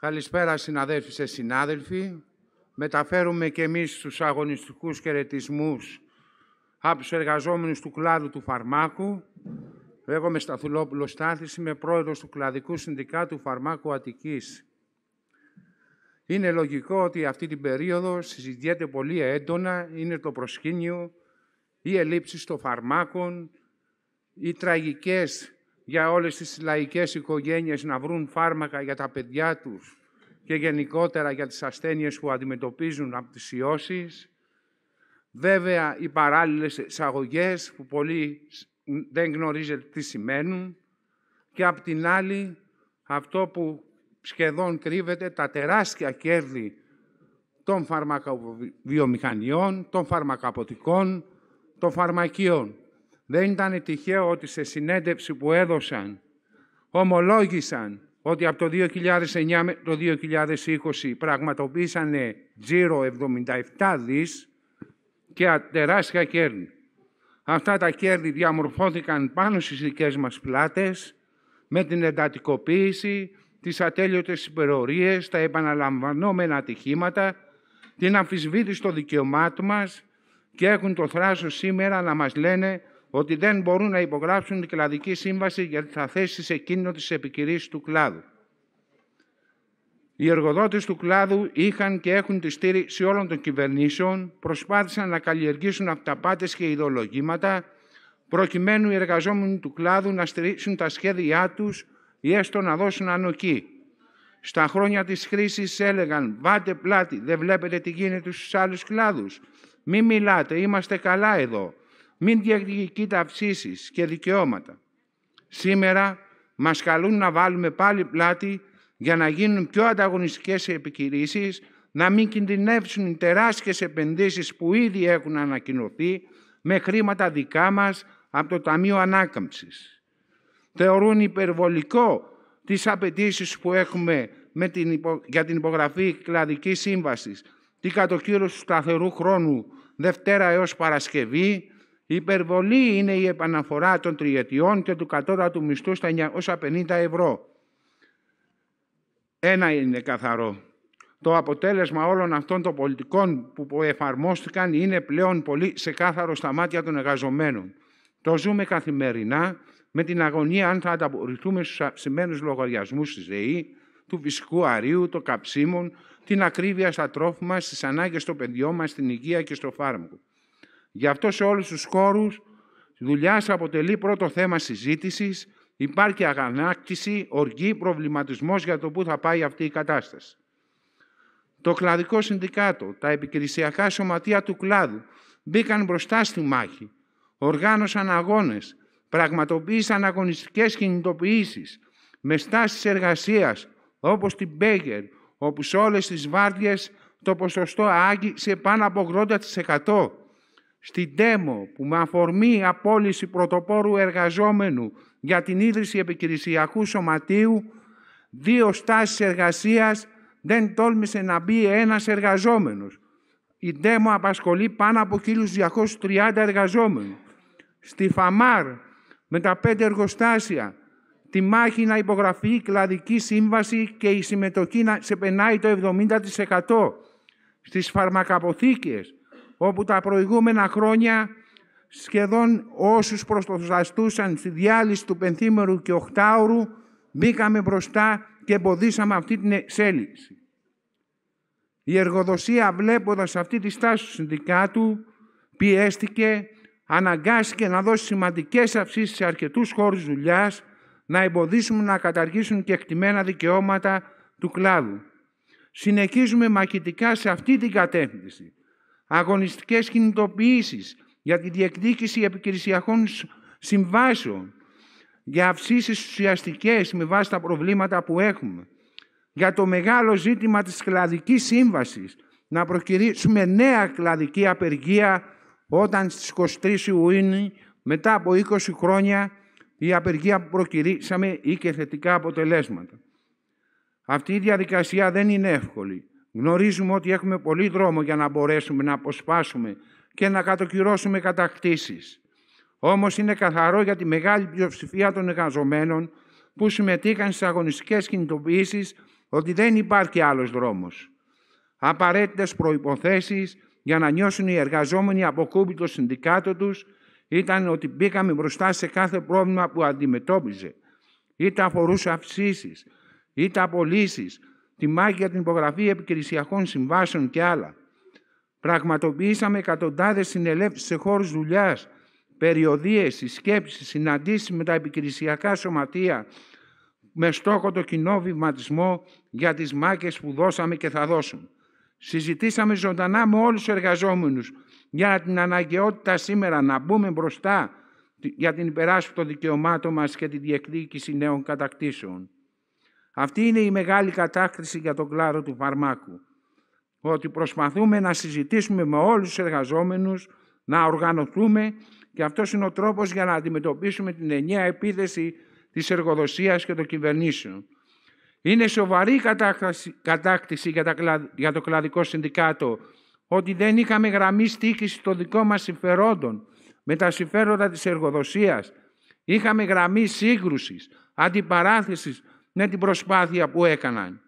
Καλησπέρα συναδέλφοι συνάδελφοι. Μεταφέρουμε και εμείς τους αγωνιστικούς χαιρετισμούς από τους εργαζόμενους του κλάδου του φαρμάκου. Λέγομαι Σταθουλόπουλος Στάθης, είμαι πρόεδρος του Κλαδικού Συνδικάτου Φαρμάκου Αττικής. Είναι λογικό ότι αυτή την περίοδο συζητιέται πολύ έντονα, είναι το προσκήνιο, οι ελλείψεις των φαρμάκων, οι τραγικές για όλες τις λαϊκές οικογένειες να βρουν φάρμακα για τα παιδιά τους και γενικότερα για τις ασθένειες που αντιμετωπίζουν από τις ιώσεις. Βέβαια, οι παράλληλες εισαγωγές που πολύ δεν γνωρίζετε τι σημαίνουν και απ' την άλλη αυτό που σχεδόν κρύβεται τα τεράστια κέρδη των φαρμακοβιομηχανιών, των φαρμακαποτικών, των φαρμακείων. Δεν ήταν τυχαίο ότι σε συνέντευξη που έδωσαν ομολόγησαν ότι από το 2009 με το 2020 πραγματοποίησαν τζίρο 77 δις και τεράστια κέρδη. Αυτά τα κέρδη διαμορφώθηκαν πάνω στις δικές μας πλάτες με την εντατικοποίηση, τις ατέλειωτες υπερορίες, τα επαναλαμβανόμενα ατυχήματα, την αμφισβήτηση των δικαιωμάτων μας και έχουν το θράσος σήμερα να μας λένε ότι δεν μπορούν να υπογράψουν την κλαδική σύμβαση για θα θέσει σε κίνδυνο τις επιχειρήσει του κλάδου. Οι εργοδότες του κλάδου είχαν και έχουν τη στήριξη όλων των κυβερνήσεων, προσπάθησαν να καλλιεργήσουν αυταπάτες και ιδεολογήματα, προκειμένου οι εργαζόμενοι του κλάδου να στηρίξουν τα σχέδιά τους ή έστω να δώσουν ανοκή. Στα χρόνια της χρήσης έλεγαν «Βάτε πλάτη, δεν βλέπετε τι γίνεται στους άλλους κλάδους. Μη μιλάτε, είμαστε καλά εδώ μην διεκδικεί ταυσίσεις και δικαιώματα. Σήμερα μας καλούν να βάλουμε πάλι πλάτη για να γίνουν πιο ανταγωνιστικές οι επιχειρήσεις, να μην κινδυνεύσουν οι τεράστιες επενδύσεις που ήδη έχουν ανακοινωθεί με χρήματα δικά μας από το Ταμείο Ανάκαμψης. Θεωρούν υπερβολικό τις απαιτήσεις που έχουμε με την για την υπογραφή κλαδικής σύμβασης, την κατοχήρωση του σταθερού χρόνου Δευτέρα έως Παρασκευή, η υπερβολή είναι η επαναφορά των τριετιών και του κατώτατου μισθού στα 950 ευρώ. Ένα είναι καθαρό. Το αποτέλεσμα όλων αυτών των πολιτικών που εφαρμόστηκαν είναι πλέον πολύ σε κάθαρο στα μάτια των εργαζομένων. Το ζούμε καθημερινά με την αγωνία αν θα ανταποκριθούμε στους αυξημένους λογαριασμούς της ΔΕΗ, του φυσικού αρίου, των καψίμων, την ακρίβεια στα τρόφιμα, στις ανάγκες στο παιδιών μας, στην υγεία και στο φάρμακο. Γι' αυτό σε όλους τους χώρους δουλειά αποτελεί πρώτο θέμα συζήτησης, υπάρχει αγανάκτηση, οργή, προβληματισμός για το πού θα πάει αυτή η κατάσταση. Το κλαδικό συνδικάτο, τα επικρισιακά σωματεία του κλάδου μπήκαν μπροστά στη μάχη, οργάνωσαν αγώνες, πραγματοποίησαν αγωνιστικές κινητοποιήσεις με στάσεις εργασίας όπως την Μπέγερ, όπου σε όλες τις βάρδιες το ποσοστό άγγιξε πάνω από 80% στην ΤΕΜΟ που με αφορμή απόλυση πρωτοπόρου εργαζόμενου για την ίδρυση επικυρισιακού σωματείου δύο στάσεις εργασίας δεν τόλμησε να μπει ένας εργαζόμενος. Η ΤΕΜΟ απασχολεί πάνω από 1.230 εργαζόμενους. Στη ΦΑΜΑΡ με τα πέντε εργοστάσια τη μάχη να υπογραφεί η κλαδική σύμβαση και η συμμετοχή να ξεπερνάει το 70%. Στις φαρμακαποθήκες όπου τα προηγούμενα χρόνια σχεδόν όσους προστοζαστούσαν στη διάλυση του πενθήμερου και οχτάωρου μπήκαμε μπροστά και εμποδίσαμε αυτή την εξέλιξη. Η εργοδοσία βλέποντας αυτή τη στάση του συνδικάτου πιέστηκε, αναγκάστηκε να δώσει σημαντικές αυξήσεις σε αρκετούς χώρους δουλειάς, να εμποδίσουν να καταργήσουν και εκτιμένα δικαιώματα του κλάδου. Συνεχίζουμε μακητικά σε αυτή την κατεύθυνση αγωνιστικές κινητοποιήσεις για τη διεκδίκηση επικρισιακών συμβάσεων, για αυσίσεις ουσιαστικές με βάση τα προβλήματα που έχουμε, για το μεγάλο ζήτημα της κλαδικής σύμβασης, να προκυρήσουμε νέα κλαδική απεργία όταν στις 23 Ιούνιου, μετά από 20 χρόνια, η απεργία που προκυρήσαμε είχε θετικά αποτελέσματα. Αυτή η διαδικασία δεν είναι εύκολη Γνωρίζουμε ότι έχουμε πολύ δρόμο για να μπορέσουμε να αποσπάσουμε και να κατοκυρώσουμε κατακτήσεις. Όμως είναι καθαρό για τη μεγάλη πλειοψηφία των εργαζομένων που συμμετείχαν στις αγωνιστικές κινητοποιήσεις ότι δεν υπάρχει άλλος δρόμος. Απαραίτητες προϋποθέσεις για να νιώσουν οι εργαζόμενοι από κούμπι το συνδικάτο τους ήταν ότι μπήκαμε μπροστά σε κάθε πρόβλημα που αντιμετώπιζε. Είτε αφορούσε αυξήσεις, είτε απολύσεις, τη μάχη για την υπογραφή επικρισιακών συμβάσεων και άλλα. Πραγματοποιήσαμε εκατοντάδες συνελεύσεις σε χώρους δουλειάς, περιοδίες, συσκέψεις, συναντήσεις με τα επικρισιακά σωματεία με στόχο το κοινό βηματισμό για τις μάχες που δώσαμε και θα δώσουν. Συζητήσαμε ζωντανά με όλους τους εργαζόμενους για την αναγκαιότητα σήμερα να μπούμε μπροστά για την υπεράσπιση των δικαιωμάτων μας και τη διεκδίκηση νέων κατακτήσεων. Αυτή είναι η μεγάλη κατάκριση για τον κλάδο του φαρμάκου. Ότι προσπαθούμε να συζητήσουμε με όλους τους εργαζόμενους, να οργανωθούμε και αυτός είναι ο τρόπος για να αντιμετωπίσουμε την ενιαία επίθεση της εργοδοσίας και των κυβερνήσεων. Είναι σοβαρή κατάκτηση για το κλαδικό συνδικάτο ότι δεν είχαμε γραμμή στήχησης των δικών μας συμφερόντων με τα συμφέροντα της εργοδοσίας. Είχαμε γραμμή σύγκρουσης, αντιπαράθεσης με ναι, την προσπάθεια που έκαναν.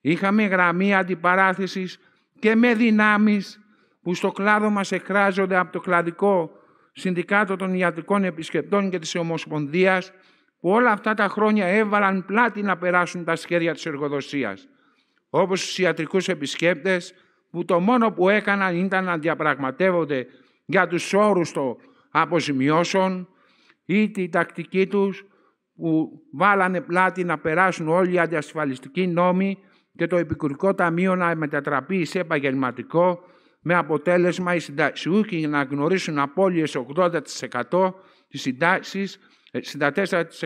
Είχαμε γραμμή αντιπαράθεσης και με δυνάμεις που στο κλάδο μας εκράζονται από το κλαδικό Συνδικάτο των Ιατρικών Επισκεπτών και της Ομοσπονδίας, που όλα αυτά τα χρόνια έβαλαν πλάτη να περάσουν τα σχέδια της εργοδοσίας. Όπως τους ιατρικούς επισκέπτες, που το μόνο που έκαναν ήταν να διαπραγματεύονται για τους όρους των αποζημιώσεων ή την τακτική τους που βάλανε πλάτη να περάσουν όλοι οι αντιασφαλιστικοί νόμοι και το Επικουρικό Ταμείο να μετατραπεί σε επαγγελματικό με αποτέλεσμα οι συνταξιούχοι να γνωρίσουν απώλειες 80% της συντάξης,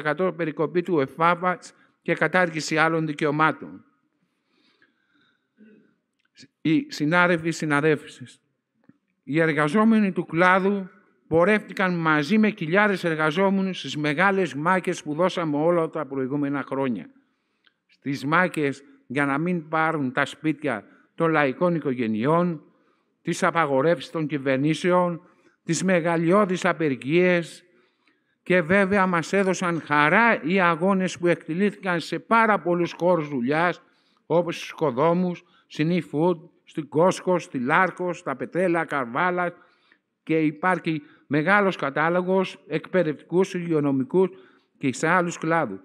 64% περικοπή του ΕΦΑΒΑΤΣ και κατάργηση άλλων δικαιωμάτων. Οι συνάρευοι συναδέφησης. Οι εργαζόμενοι του κλάδου πορεύτηκαν μαζί με χιλιάδες εργαζόμενους στις μεγάλες μάκες που δώσαμε όλα τα προηγούμενα χρόνια. Στις μάκες για να μην πάρουν τα σπίτια των λαϊκών οικογενειών, τις απαγορεύσεις των κυβερνήσεων, τις μεγαλειώδεις απεργίες και βέβαια μας έδωσαν χαρά οι αγώνες που εκτελήθηκαν σε πάρα πολλούς χώρους δουλειάς, όπως στους Σκοδόμους, στην e στην Κόσκο, στη Λάρκο, στα Πετρέλα, Καρβάλας, και υπάρχει μεγάλος κατάλογος εκπαιδευτικούς, υγειονομικούς και σε άλλους κλάδους.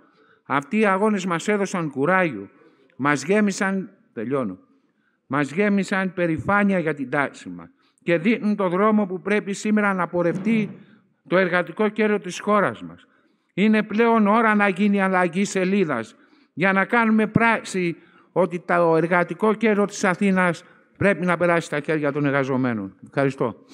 Αυτοί οι αγώνες μας έδωσαν κουράγιο, μας γέμισαν, τελειώνω, μας γέμισαν περηφάνεια για την τάξη μας και δείχνουν το δρόμο που πρέπει σήμερα να πορευτεί το εργατικό κέριο της χώρας μας. Είναι πλέον ώρα να γίνει αλλαγή σελίδας για να κάνουμε πράξη ότι το εργατικό κέριο της Αθήνας πρέπει να περάσει στα χέρια των εργαζομένων. Ευχαριστώ.